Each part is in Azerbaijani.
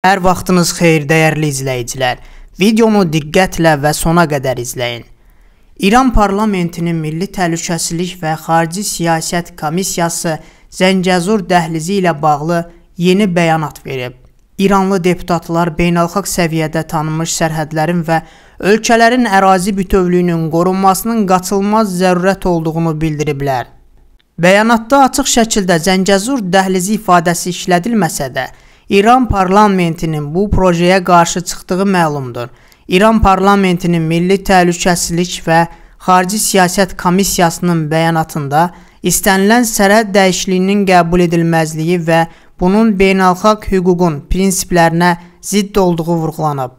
Hər vaxtınız xeyir dəyərli izləyicilər. Videomu diqqətlə və sona qədər izləyin. İran parlamentinin Milli Təhlükəsizlik və Xarici Siyasət Komissiyası Zəngəzur dəhlizi ilə bağlı yeni bəyanat verib. İranlı deputatlar beynəlxalq səviyyədə tanınmış sərhədlərin və ölkələrin ərazi bütövlüyünün qorunmasının qaçılmaz zərurət olduğunu bildiriblər. Bəyanatda açıq şəkildə Zəngəzur dəhlizi ifadəsi işlədilməsə də, İran parlamentinin bu projeyə qarşı çıxdığı məlumdur. İran parlamentinin Milli Təhlükəsizlik və Xarici Siyasət Komissiyasının bəyanatında istənilən sərhəd dəyişikliyinin qəbul edilməzliyi və bunun beynəlxalq hüququn prinsiplərinə zidd olduğu vurğulanıb.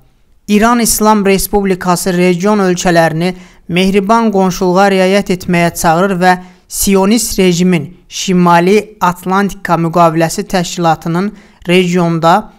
İran İslam Respublikası region ölkələrini mehriban qonşuluğa riayət etməyə çağırır və Siyonist rejimin Şimali Atlantika müqaviləsi təşkilatının regionda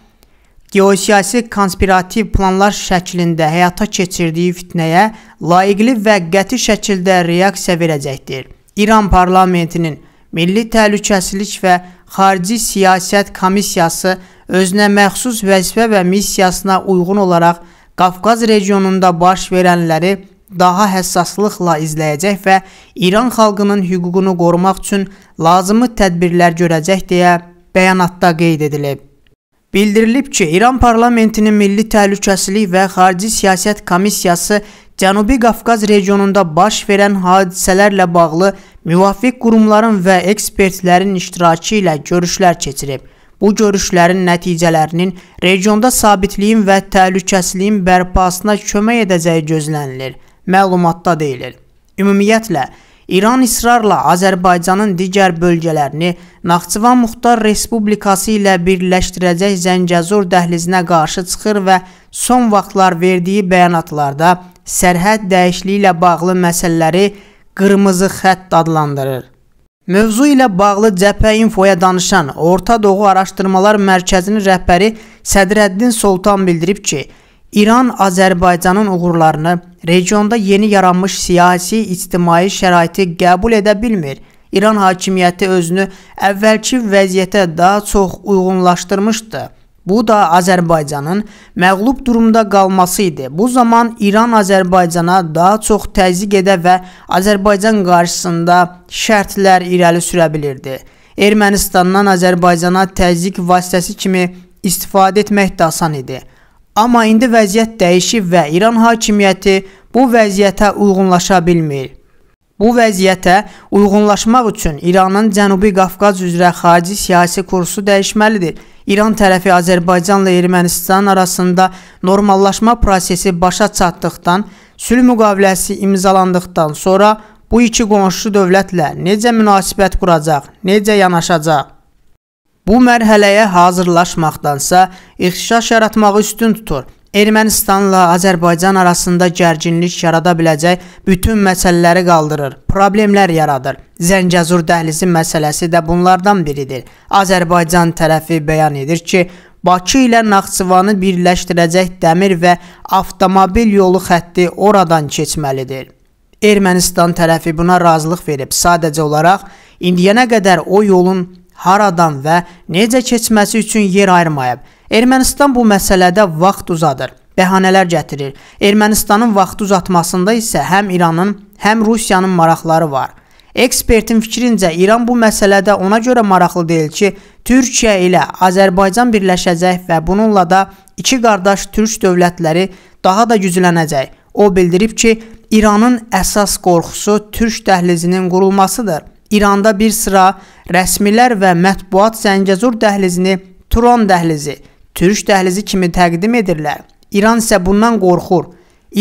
geosiyasi konspirativ planlar şəklində həyata keçirdiyi fitnəyə layiqli və qəti şəkildə reaksiya verəcəkdir. İran parlamentinin Milli Təhlükəsizlik və Xarici Siyasət Komissiyası özünə məxsus vəzifə və missiyasına uyğun olaraq Qafqaz regionunda baş verənləri daha həssaslıqla izləyəcək və İran xalqının hüququnu qorumaq üçün lazımi tədbirlər görəcək deyə bəyanatda qeyd edilib. Bildirilib ki, İran parlamentinin Milli Təhlükəsizlik və Xarici Siyasət Komissiyası Cənubi Qafqaz regionunda baş verən hadisələrlə bağlı müvafiq qurumların və ekspertlərin iştirakı ilə görüşlər keçirib. Bu görüşlərin nəticələrinin regionda sabitliyin və təhlükəsizliyin bərpasına kömək edəcəyi gözlənilir. Məlumatda deyilir. Ümumiyyətlə, İran israrla Azərbaycanın digər bölgələrini Naxçıvan Muxtar Respublikası ilə birləşdirəcək Zəngəzur dəhlizinə qarşı çıxır və son vaxtlar verdiyi bəyanatlarda sərhəd dəyişikliyi ilə bağlı məsələləri qırmızı xətt adlandırır. Mövzu ilə bağlı Cəbhə Infoya danışan Orta Doğu Araşdırmalar Mərkəzinin rəhbəri Sədrəddin Soltan bildirib ki, İran Azərbaycanın uğurlarını regionda yeni yaranmış siyasi-ictimai şəraiti qəbul edə bilmir. İran hakimiyyəti özünü əvvəlki vəziyyətə daha çox uyğunlaşdırmışdı. Bu da Azərbaycanın məğlub durumda qalması idi. Bu zaman İran Azərbaycana daha çox təzyiq edə və Azərbaycan qarşısında şərtlər irəli sürə bilirdi. Ermənistandan Azərbaycana təzyiq vasitəsi kimi istifadə etmək də asan idi. Amma indi vəziyyət dəyişib və İran hakimiyyəti bu vəziyyətə uyğunlaşa bilmir. Bu vəziyyətə uyğunlaşmaq üçün İranın Cənubi Qafqaz üzrə xarici siyasi kursu dəyişməlidir. İran tərəfi Azərbaycanla Ermənistan arasında normallaşma prosesi başa çatdıqdan, sülh müqaviləsi imzalandıqdan sonra bu iki qonşu dövlətlə necə münasibət quracaq, necə yanaşacaq? Bu mərhələyə hazırlaşmaqdansa ixtişaş yaratmağı üstün tutur. Ermənistanla Azərbaycan arasında gərginlik yarada biləcək bütün məsələləri qaldırır, problemlər yaradır. Zəngəzur dəhlizi məsələsi də bunlardan biridir. Azərbaycan tərəfi bəyan edir ki, Bakı ilə Naxçıvanı birləşdirəcək dəmir və avtomobil yolu xətti oradan keçməlidir. Ermənistan tərəfi buna razılıq verib. Sadəcə olaraq indiyənə qədər o yolun haradan və necə keçməsi üçün yer ayırmayıb. Ermənistan bu məsələdə vaxt uzadır, bəhanələr gətirir. Ermənistanın vaxt uzatmasında isə həm İranın, həm Rusiyanın maraqları var. Ekspertin fikrincə İran bu məsələdə ona görə maraqlı deyil ki, Türkiyə ilə Azərbaycan birləşəcək və bununla da iki qardaş türk dövlətləri daha da güclənəcək. O bildirib ki, İranın əsas qorxusu türk dəhlizinin qurulmasıdır. İranda bir sıra rəsmilər və mətbuat Zəngəzur dəhlizini Tron dəhlizi, Türk dəhlizi kimi təqdim edirlər. İran isə bundan qorxur.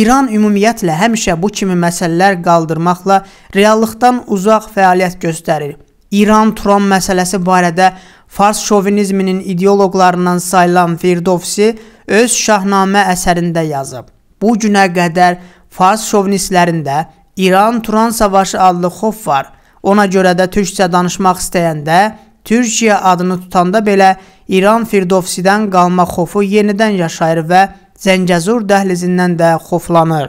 İran ümumiyyətlə həmişə bu kimi məsələlər qaldırmaqla reallıqdan uzaq fəaliyyət göstərir. İran-Tron məsələsi barədə Fars şovinizminin ideoloqlarından sayılan Firdovsi öz şahnamə əsərində yazıb. Bu günə qədər Fars şovinistlərində İran-Tron savaşı adlı xof var. Ona görə də türkcə danışmaq istəyəndə, Türkiyə adını tutanda belə İran Firdovsidən qalma xofu yenidən yaşayır və Zəngəzur dəhlizindən də xoflanır.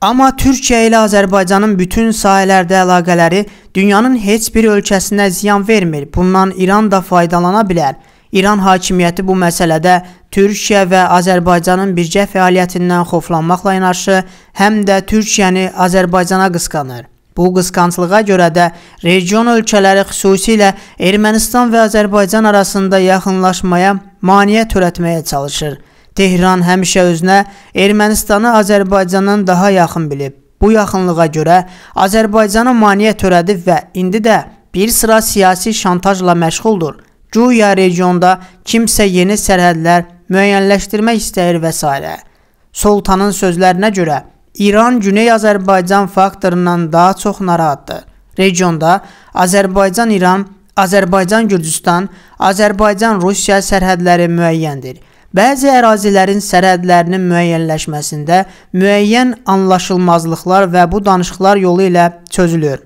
Amma Türkiyə ilə Azərbaycanın bütün sahələrdə əlaqələri dünyanın heç bir ölkəsinə ziyan vermir. Bundan İran da faydalana bilər. İran hakimiyyəti bu məsələdə Türkiyə və Azərbaycanın birgə fəaliyyətindən xoflanmaqla yanaşı, həm də Türkiyəni Azərbaycana qısqanır. Bu qısqanclığa görə də region ölkələri xüsusilə Ermənistan və Azərbaycan arasında yaxınlaşmaya maneə törətməyə çalışır. Tehran həmişə özünə Ermənistanı Azərbaycandan daha yaxın bilib. Bu yaxınlığa görə Azərbaycana maneə törədib və indi də bir sıra siyasi şantajla məşğuldur. Guya regionda kimsə yeni sərhədlər müəyyənləşdirmək istəyir və s. Soltanın sözlərinə görə İran Güney Azərbaycan faktorundan daha çox narahatdır. Regionda Azərbaycan-İran, Azərbaycan-Gürcüstan, Azərbaycan-Rusiya sərhədləri müəyyəndir. Bəzi ərazilərin sərhədlərinin müəyyənləşməsində müəyyən anlaşılmazlıqlar və bu danışıqlar yolu ilə çözülür.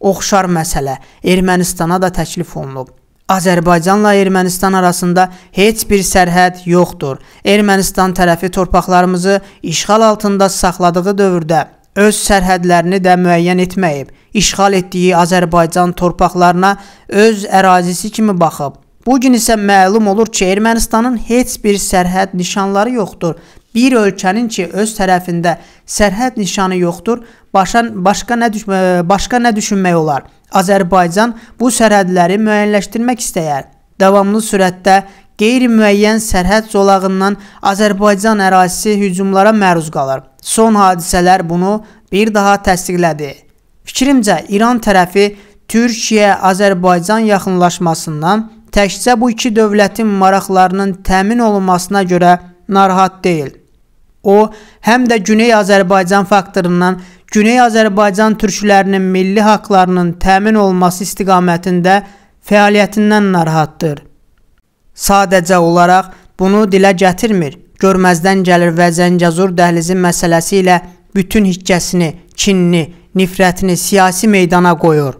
Oxşar məsələ Ermənistana da təklif olunub. Azərbaycanla Ermənistan arasında heç bir sərhəd yoxdur. Ermənistan tərəfi torpaqlarımızı işğal altında saxladığı dövrdə öz sərhədlərini də müəyyən etməyib. İşğal etdiyi Azərbaycan torpaqlarına öz ərazisi kimi baxıb. Bu gün isə məlum olur ki, Ermənistanın heç bir sərhəd nişanları yoxdur bir ölkənin ki öz tərəfində sərhəd nişanı yoxdur, başa başqa nə düş e, başqa nə düşünmək olar? Azərbaycan bu sərhədləri müəyyənləşdirmək istəyər. Davamlı sürətdə qeyri-müəyyən sərhəd zolağından Azərbaycan ərazisi hücumlara məruz qalır. Son hadisələr bunu bir daha təsdiqlədi. Fikrimcə İran tərəfi Türkiyə-Azərbaycan yaxınlaşmasından təkcə bu iki dövlətin maraqlarının təmin olunmasına görə narahat deyil. O, həm də Güney Azərbaycan faktorundan Güney Azərbaycan türklərinin milli haqlarının təmin olması istiqamətində fəaliyyətindən narahatdır. Sadəcə olaraq bunu dilə gətirmir, görməzdən gəlir və Zəngəzur dəhlizi məsələsi ilə bütün hiccəsini, kinni, nifrətini siyasi meydana qoyur.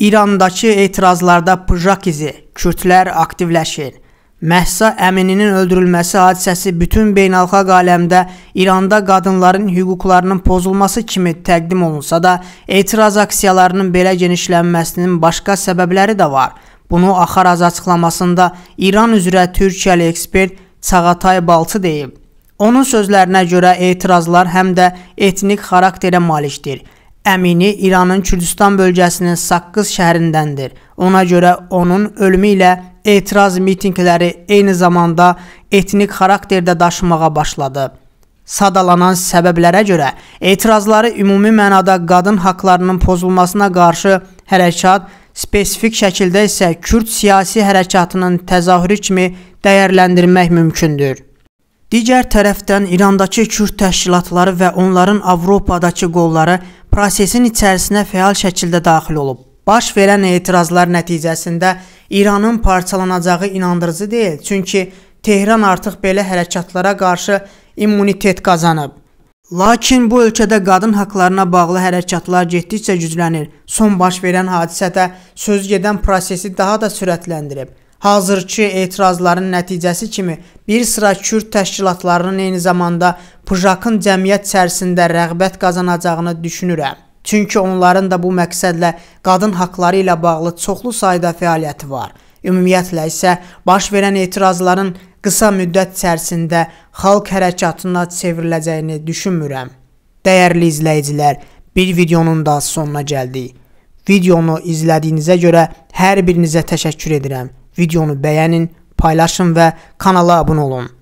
İrandakı etirazlarda Pıjak izi, Kürtlər aktivləşir. Məhsa Əmininin öldürülməsi hadisəsi bütün beynəlxalq aləmdə İranda qadınların hüquqlarının pozulması kimi təqdim olunsa da, etiraz aksiyalarının belə genişlənməsinin başqa səbəbləri də var. Bunu Axaraz açıqlamasında İran üzrə türkiyəli ekspert Çağatay Balçı deyib. Onun sözlərinə görə etirazlar həm də etnik xarakterə malikdir. Əmini İranın Kürdistan bölgəsinin Saqqız şəhərindəndir. Ona görə onun ölümü ilə etiraz mitinqləri eyni zamanda etnik xarakterdə daşımağa başladı. Sadalanan səbəblərə görə etirazları ümumi mənada qadın haqqlarının pozulmasına qarşı hərəkat, spesifik şəkildə isə Kürd siyasi hərəkatının təzahürü kimi dəyərləndirmək mümkündür. Digər tərəfdən İrandakı Kürd təşkilatları və onların Avropadakı qolları prosesin içərisinə fəal şəkildə daxil olub. Baş verən etirazlar nəticəsində İranın parçalanacağı inandırıcı deyil, çünki Tehran artıq belə hərəkatlara qarşı immunitet qazanıb. Lakin bu ölkədə qadın haqqlarına bağlı hərəkatlar getdikcə güclənir. Son baş verən hadisədə söz gedən prosesi daha da sürətləndirib. Hazırki etirazların nəticəsi kimi bir sıra Kürd təşkilatlarının eyni zamanda Pıjakın cəmiyyət çərçivəsində rəğbət qazanacağını düşünürəm. Çünki onların da bu məqsədlə qadın haqqları ilə bağlı çoxlu sayda fəaliyyəti var. Ümumiyyətlə isə baş verən etirazların qısa müddət içərisində xalq hərəkatına çevriləcəyini düşünmürəm. Dəyərli izləyicilər, bir videonun da sonuna gəldik. Videonu izlədiyinizə görə hər birinizə təşəkkür edirəm. Videonu bəyənin, paylaşın və kanala abunə olun.